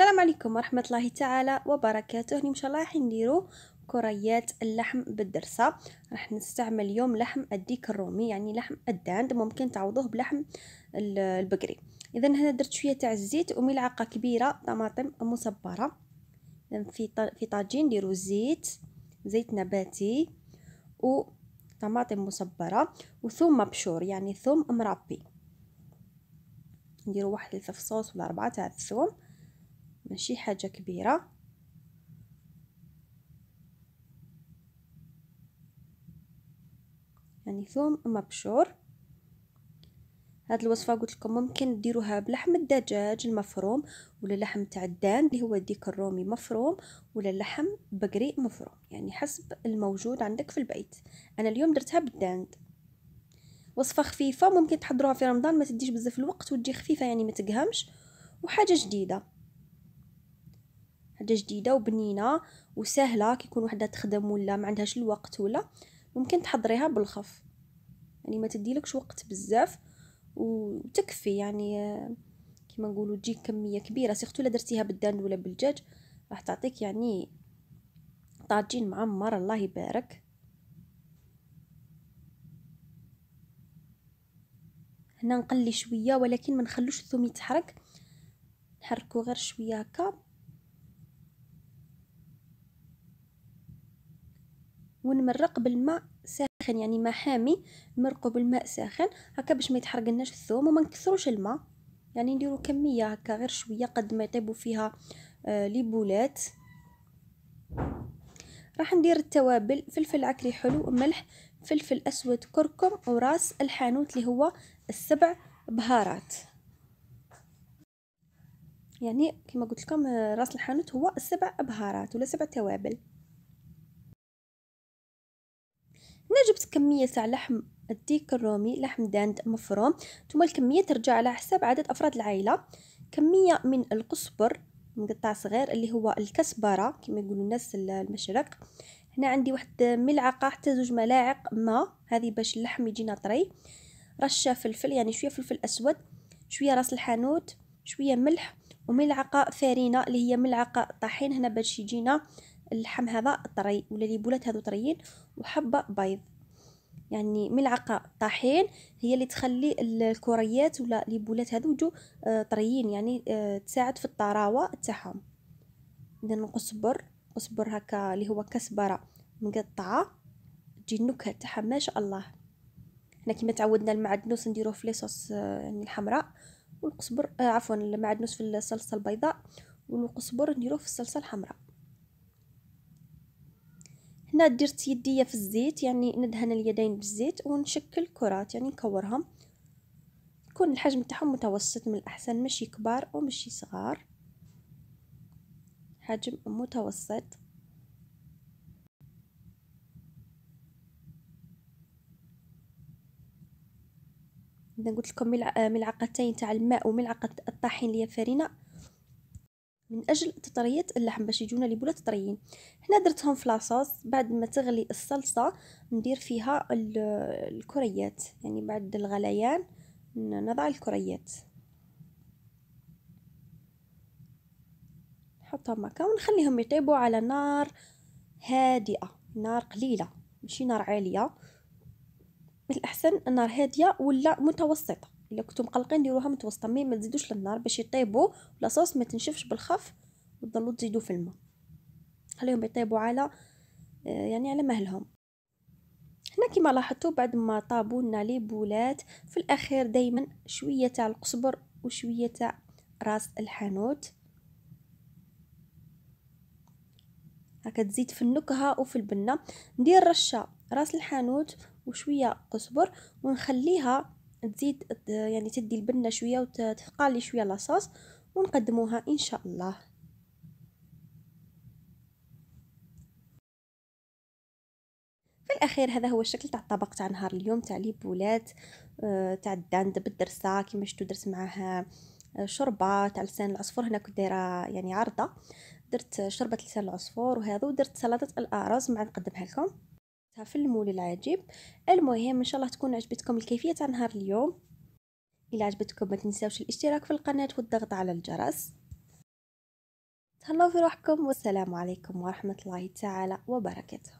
السلام عليكم ورحمة الله تعالى وبركاته اليوم إن شاء الله راح نديرو كريات اللحم بالدرسة راح نستعمل اليوم لحم الديك الرومي يعني لحم الداند ممكن تعوضوه بلحم البقري إذا هنا درت شوية تاع الزيت وملعقة كبيرة طماطم مصبرة إذا في في طاجين نديرو زيت زيت نباتي و طماطم مصبرة وثوم مبشور يعني ثوم مربي نديرو واحد ثلاثة فصوص ولا أربعة تاع الثوم ماشي حاجة كبيرة يعني ثوم مبشور هاد الوصفه قلت لكم ممكن ديروها بلحم الدجاج المفروم ولا لحم تاع الدان اللي هو الديك الرومي مفروم ولا لحم بقري مفروم يعني حسب الموجود عندك في البيت انا اليوم درتها بالداند وصفه خفيفه ممكن تحضروها في رمضان ما تديش بزاف الوقت وتجي خفيفه يعني ما تقهمش وحاجه جديده حاجه جديده وبنينه وسهله كيكون وحده تخدم ولا ما عندهاش الوقت ولا ممكن تحضريها بالخف يعني ما تديلكش وقت بزاف وتكفي يعني كما نقولوا تجيك كميه كبيره سيختو الا درتيها بالدان ولا بالدجاج راح تعطيك يعني طاجين معمر الله يبارك هنا نقلي شويه ولكن ما نخلوش الثوم يتحرك نحركو غير شويه هكا ونمرق بالماء ساخن يعني ما حامي نمرقو بالماء ساخن هكا باش ما يتحرق الثوم وما نكثروش الماء يعني نديرو كميه هكا غير شويه قد ما يطيبوا فيها آه لي بولات راح ندير التوابل فلفل عكري حلو ملح فلفل اسود كركم وراس الحانوت اللي هو السبع بهارات يعني كما قلت لكم آه، راس الحانوت هو السبع بهارات ولا سبع توابل هنا جبت كمية تاع لحم الديك الرومي لحم داند مفروم ثم الكمية ترجع على حسب عدد أفراد العائلة كمية من القصبر مقطع صغير اللي هو الكسبرة كما يقولوا الناس المشرق هنا عندي واحد ملعقة حتى زوج ملاعق ماء هذه باش اللحم يجينا طري رشة فلفل يعني شوية فلفل أسود شوية راس الحانوت شوية ملح وملعقة فارينة اللي هي ملعقة طحين هنا باش يجينا اللحم هذا طري ولا بولات هذو طريين وحبه بيض يعني ملعقه طحين هي اللي تخلي الكريات ولا بولات هذو جو آه، طريين يعني آه، تساعد في الطراوه تاعهم اذا نقص بر قصبر هكا اللي هو كسبره مقطعه تجي النكهه تاعها ما شاء الله حنا كيما تعودنا المعدنوس نديروه في ليصوص آه، يعني الحمراء والقزبر عفوا المعدنوس في الصلصه البيضاء والقزبر نديروه في الصلصه الحمراء هنا درت يديا في الزيت يعني ندهن اليدين بالزيت ونشكل كرات يعني نكورهم يكون الحجم تاعهم متوسط من الأحسن ماشي كبار ومشي صغار حجم متوسط اذا قلت لكم ملعقتين تاع الماء وملعقه الطحين اللي هي فرينه من اجل تطريه اللحم باش يجونا لي بولات طريين هنا درتهم في لاصوص بعد ما تغلي الصلصه ندير فيها الكريات يعني بعد الغليان نضع الكريات نحطهم هكا ونخليهم يطيبوا على نار هادئه نار قليله ماشي نار عاليه من الاحسن نار هاديه ولا متوسطه الا كنتو مقلقين ديروها مي ما تزيدوش للنار باش يطيبوا لاصوص ما تنشفش بالخف وتضلوا تزيدوا في الماء خليهم يطيبوا على آه، يعني على مهلهم هنا كما لاحظتوا بعد ما طابوا لنا لي بولات في الاخير دائما شويه تاع القزبر وشويه تاع راس الحانوت هكا تزيد في النكهه وفي البنه ندير رشه راس الحانوت وشويه قزبر ونخليها تزيد يعني تدي البنة شوية وتثقل شوية لاصوص ونقدموها إن شاء الله في الاخير هذا هو الشكل تاع الطبق تاع نهار اليوم تاع لي بولات آه، تاع الداند بالدرسه كيما شفتوا درت معاه آه، شوربه تاع لسان العصفور هنا كنت دايره يعني عرضة درت شوربه لسان العصفور وهذا ودرت سلطه الارز مع نقدمها لكم درتها في المول العجيب المهم ان شاء الله تكون عجبتكم الكيفيه تاع نهار اليوم الى عجبتكم ما تنساوش الاشتراك في القناه والضغط على الجرس تهلاو في روحكم والسلام عليكم ورحمه الله تعالى وبركاته